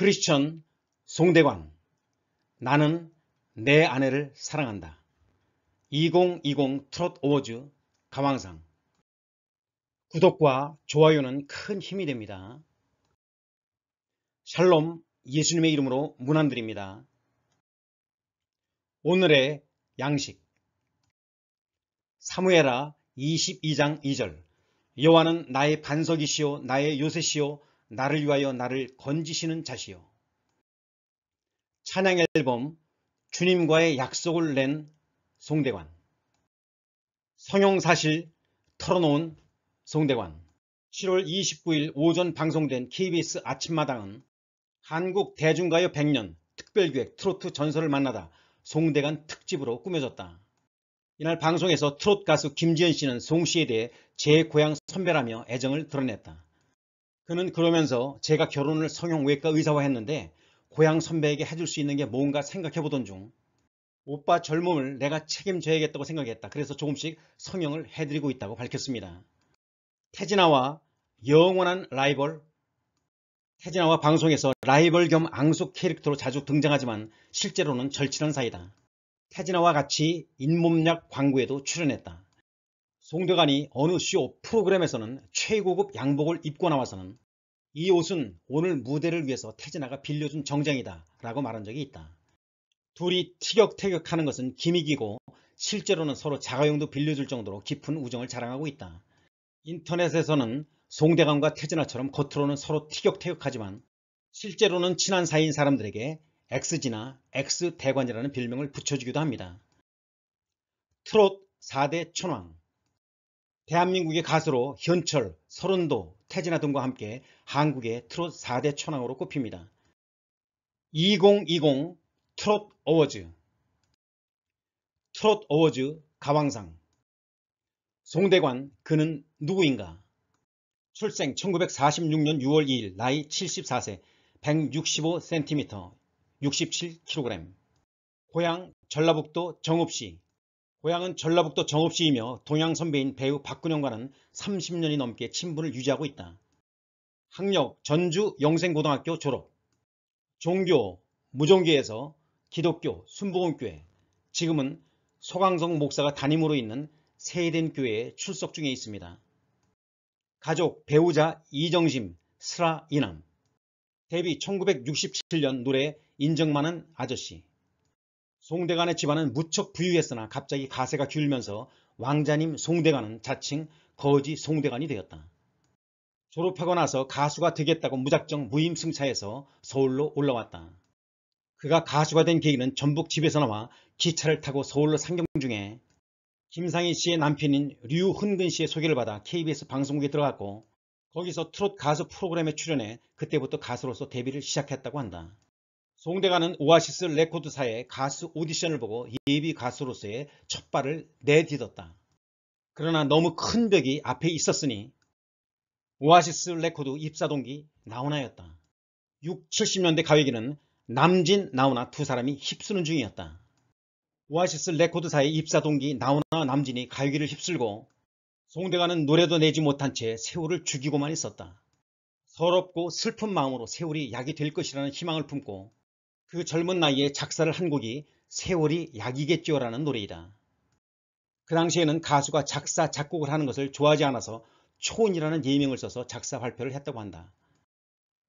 크리스천 송대광 나는 내 아내를 사랑한다 2020 트롯 어워즈 가왕상 구독과 좋아요는 큰 힘이 됩니다. 샬롬 예수님의 이름으로 문안드립니다. 오늘의 양식 사무에라 22장 2절 여호와는 나의 반석이시오 나의 요새시오 나를 위하여 나를 건지시는 자시요. 찬양 앨범 주님과의 약속을 낸 송대관 성형사실 털어놓은 송대관 7월 29일 오전 방송된 KBS 아침마당은 한국 대중가요 100년 특별기획 트로트 전설을 만나다 송대관 특집으로 꾸며졌다. 이날 방송에서 트롯 가수 김지현 씨는 송 씨에 대해 제 고향 선배라며 애정을 드러냈다. 그는 그러면서 제가 결혼을 성형외과 의사와 했는데 고향 선배에게 해줄 수 있는 게 뭔가 생각해보던 중 오빠 젊음을 내가 책임져야겠다고 생각했다. 그래서 조금씩 성형을 해드리고 있다고 밝혔습니다. 태진아와 영원한 라이벌 태진아와 방송에서 라이벌 겸 앙숙 캐릭터로 자주 등장하지만 실제로는 절친한 사이다. 태진아와 같이 잇몸약 광고에도 출연했다. 송대관이 어느 쇼 프로그램에서는 최고급 양복을 입고 나와서는 이 옷은 오늘 무대를 위해서 태진아가 빌려준 정장이다 라고 말한 적이 있다. 둘이 티격태격하는 것은 기믹이고 실제로는 서로 자가용도 빌려줄 정도로 깊은 우정을 자랑하고 있다. 인터넷에서는 송대관과 태진아처럼 겉으로는 서로 티격태격하지만 실제로는 친한 사이인 사람들에게 X지나 X대관이라는 별명을 붙여주기도 합니다. 트롯 4대 천왕 대한민국의 가수로 현철, 서른도, 태진아 등과 함께 한국의 트롯 4대 천왕으로 꼽힙니다. 2020 트롯 어워즈 트롯 어워즈 가왕상 송대관 그는 누구인가 출생 1946년 6월 2일 나이 74세 165cm 67kg 고향 전라북도 정읍시 고향은 전라북도 정읍시이며 동양 선배인 배우 박근영과는 30년이 넘게 친분을 유지하고 있다. 학력 전주 영생고등학교 졸업 종교 무종교에서 기독교 순복음교회 지금은 소강성 목사가 담임으로 있는 세이덴 교회에 출석 중에 있습니다. 가족 배우자 이정심 슬라 이남 데뷔 1967년 노래 인정많은 아저씨 송대관의 집안은 무척 부유했으나 갑자기 가세가 기울면서 왕자님 송대관은 자칭 거지 송대관이 되었다. 졸업하고 나서 가수가 되겠다고 무작정 무임승차해서 서울로 올라왔다. 그가 가수가 된 계기는 전북 집에서 나와 기차를 타고 서울로 상경 중에 김상희 씨의 남편인 류훈근 씨의 소개를 받아 KBS 방송국에 들어갔고 거기서 트롯 가수 프로그램에 출연해 그때부터 가수로서 데뷔를 시작했다고 한다. 송대가는 오아시스 레코드사의 가수 오디션을 보고 예비 가수로서의 첫 발을 내딛었다. 그러나 너무 큰 벽이 앞에 있었으니 오아시스 레코드 입사 동기 나훈아였다. 6, 70년대 가위기는 남진, 나훈아 두 사람이 휩쓰는 중이었다. 오아시스 레코드사의 입사 동기 나훈아 남진이 가위기를 휩쓸고 송대가는 노래도 내지 못한 채 세월을 죽이고만 있었다. 서럽고 슬픈 마음으로 세월이 약이 될 것이라는 희망을 품고 그 젊은 나이에 작사를 한 곡이 세월이 약이겠죠라는 노래이다. 그 당시에는 가수가 작사, 작곡을 하는 것을 좋아하지 않아서 초혼이라는 예명을 써서 작사 발표를 했다고 한다.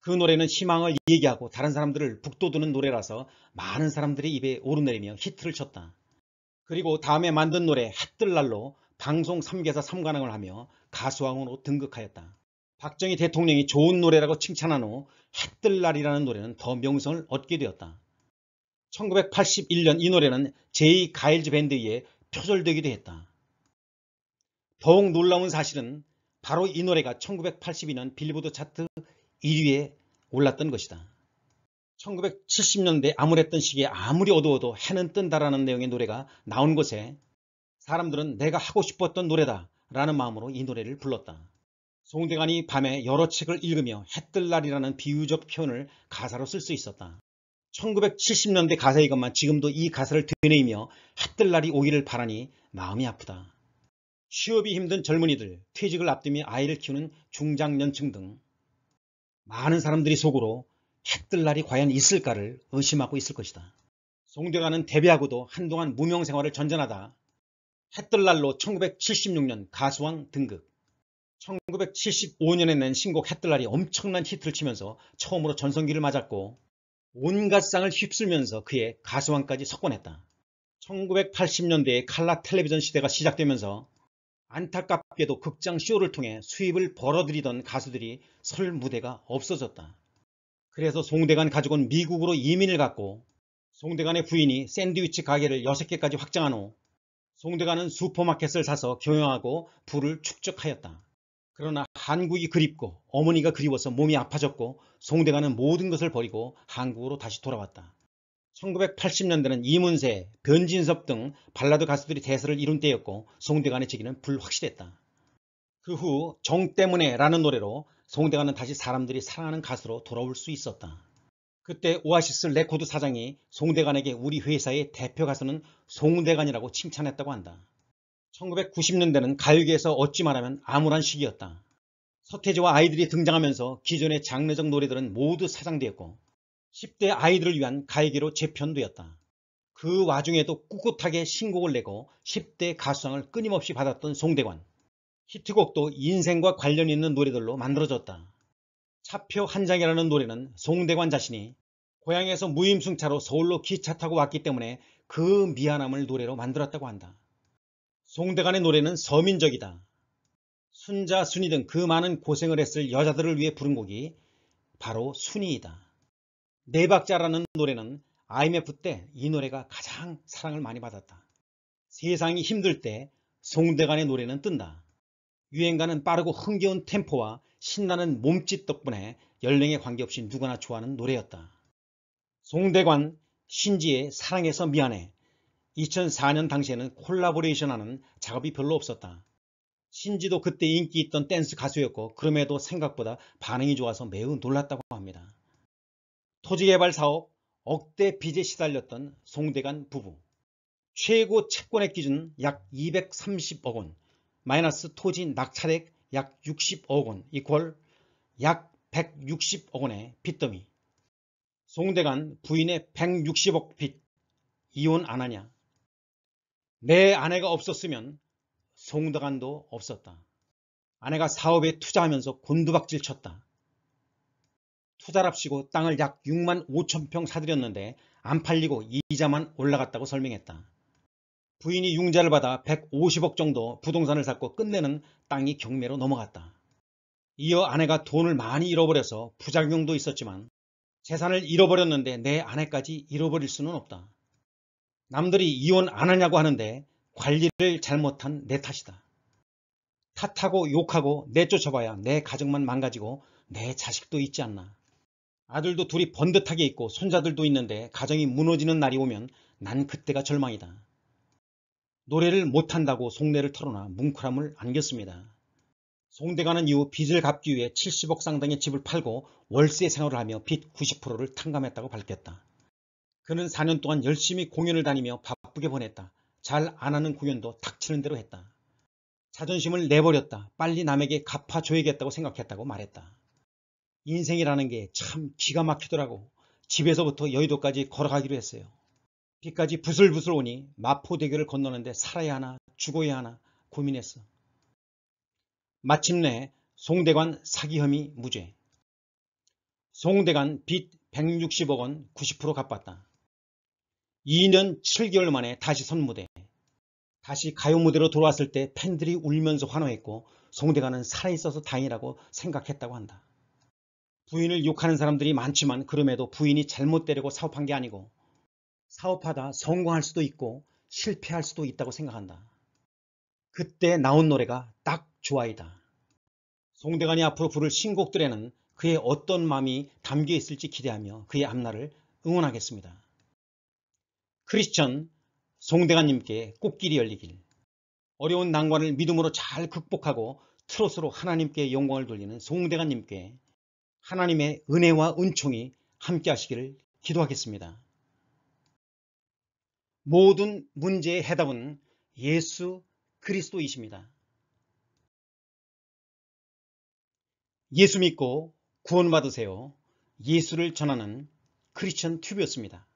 그 노래는 희망을 얘기하고 다른 사람들을 북돋우는 노래라서 많은 사람들이 입에 오르내리며 히트를 쳤다. 그리고 다음에 만든 노래 핫뜰날로 방송 3개사 3관왕을 하며 가수왕으로 등극하였다. 박정희 대통령이 좋은 노래라고 칭찬한 후 해뜰 날이라는 노래는 더 명성을 얻게 되었다. 1981년 이 노래는 제이 가일즈 밴드에 표절되기도 했다. 더욱 놀라운 사실은 바로 이 노래가 1982년 빌보드 차트 1위에 올랐던 것이다. 1970년대 암울했던 시기에 아무리 어두워도 해는 뜬다라는 내용의 노래가 나온 것에 사람들은 내가 하고 싶었던 노래다 라는 마음으로 이 노래를 불렀다. 송대관이 밤에 여러 책을 읽으며 해뜰 날이라는 비유적 표현을 가사로 쓸 수 있었다. 1970년대 가사이건만 지금도 이 가사를 되뇌이며 핫뜰 날이 오기를 바라니 마음이 아프다. 취업이 힘든 젊은이들, 퇴직을 앞두며 아이를 키우는 중장년층 등 많은 사람들이 속으로 햇뜰 날이 과연 있을까를 의심하고 있을 것이다. 송대관은 데뷔하고도 한동안 무명 생활을 전전하다 햇들 날로 1976년 가수왕 등극, 1975년에 낸 신곡 햇들날이 엄청난 히트를 치면서 처음으로 전성기를 맞았고 온갖 상을 휩쓸면서 그의 가수왕까지 석권했다. 1980년대에 칼라 텔레비전 시대가 시작되면서 안타깝게도 극장 쇼를 통해 수입을 벌어들이던 가수들이 설 무대가 없어졌다. 그래서 송대관 가족은 미국으로 이민을 갔고 송대관의 부인이 샌드위치 가게를 6개까지 확장한 후 송대관은 슈퍼마켓을 사서 경영하고 부를 축적하였다. 그러나 한국이 그립고 어머니가 그리워서 몸이 아파졌고 송대관은 모든 것을 버리고 한국으로 다시 돌아왔다. 1980년대는 이문세, 변진섭 등 발라드 가수들이 대세를 이룬 때였고 송대관의 지기는 불확실했다. 그 후 정 때문에 라는 노래로 송대관은 다시 사람들이 사랑하는 가수로 돌아올 수 있었다. 그때 오아시스 레코드 사장이 송대관에게 우리 회사의 대표 가수는 송대관이라고 칭찬했다고 한다. 1990년대는 가요계에서 어찌 말하면 암울한 시기였다. 서태지와 아이들이 등장하면서 기존의 장르적 노래들은 모두 사장되었고 10대 아이들을 위한 가요계로 재편되었다. 그 와중에도 꿋꿋하게 신곡을 내고 10대 가수상을 끊임없이 받았던 송대관. 히트곡도 인생과 관련 있는 노래들로 만들어졌다. 차표 한 장이라는 노래는 송대관 자신이 고향에서 무임승차로 서울로 기차 타고 왔기 때문에 그 미안함을 노래로 만들었다고 한다. 송대관의 노래는 서민적이다. 순자, 순이 등 그 많은 고생을 했을 여자들을 위해 부른 곡이 바로 순이이다. 네 박자라는 노래는 IMF 때 이 노래가 가장 사랑을 많이 받았다. 세상이 힘들 때 송대관의 노래는 뜬다. 유행가는 빠르고 흥겨운 템포와 신나는 몸짓 덕분에 연령에 관계없이 누구나 좋아하는 노래였다. 송대관, 신지의 사랑해서 미안해 2004년 당시에는 콜라보레이션하는 작업이 별로 없었다. 신지도 그때 인기 있던 댄스 가수였고 그럼에도 생각보다 반응이 좋아서 매우 놀랐다고 합니다. 토지개발 사업 억대 빚에 시달렸던 송대간 부부 최고 채권액 기준 약 230억 원 마이너스 토지 낙찰액 약 60억 원 이퀄 약 160억 원의 빚더미 송대간 부인의 160억 빚 이혼 안 하냐 내 아내가 없었으면 송당한도 없었다. 아내가 사업에 투자하면서 곤두박질 쳤다. 투자랍시고 땅을 약 6만 5천 평 사들였는데 안 팔리고 이자만 올라갔다고 설명했다. 부인이 융자를 받아 150억 정도 부동산을 샀고 끝내는 땅이 경매로 넘어갔다. 이어 아내가 돈을 많이 잃어버려서 부작용도 있었지만 재산을 잃어버렸는데 내 아내까지 잃어버릴 수는 없다. 남들이 이혼 안 하냐고 하는데 관리를 잘못한 내 탓이다. 탓하고 욕하고 내쫓아봐야 내 가정만 망가지고 내 자식도 있지 않나. 아들도 둘이 번듯하게 있고 손자들도 있는데 가정이 무너지는 날이 오면 난 그때가 절망이다. 노래를 못한다고 속내를 털어놔 뭉클함을 안겼습니다. 송대가는 이후 빚을 갚기 위해 70억 상당의 집을 팔고 월세 생활을 하며 빚 90%를 탕감했다고 밝혔다. 그는 4년 동안 열심히 공연을 다니며 바쁘게 보냈다. 잘 안하는 공연도 닥치는 대로 했다. 자존심을 내버렸다. 빨리 남에게 갚아줘야겠다고 생각했다고 말했다. 인생이라는 게 참 기가 막히더라고. 집에서부터 여의도까지 걸어가기로 했어요. 비까지 부슬부슬 오니 마포대교를 건너는데 살아야 하나 죽어야 하나 고민했어. 마침내 송대관 사기 혐의 무죄. 송대관 빚 160억 원 90% 갚았다. 2년 7개월 만에 다시 선무대, 다시 가요 무대로 돌아왔을 때 팬들이 울면서 환호했고 송대관은 살아있어서 다행이라고 생각했다고 한다. 부인을 욕하는 사람들이 많지만 그럼에도 부인이 잘못 데리고 사업한 게 아니고 사업하다 성공할 수도 있고 실패할 수도 있다고 생각한다. 그때 나온 노래가 딱 좋아이다. 송대관이 앞으로 부를 신곡들에는 그의 어떤 마음이 담겨 있을지 기대하며 그의 앞날을 응원하겠습니다. 크리스천 송대관님께 꽃길이 열리길 어려운 난관을 믿음으로 잘 극복하고 트롯으로 하나님께 영광을 돌리는 송대관님께 하나님의 은혜와 은총이 함께 하시기를 기도하겠습니다. 모든 문제의 해답은 예수 그리스도이십니다. 예수 믿고 구원 받으세요. 예수를 전하는 크리스천 튜브였습니다.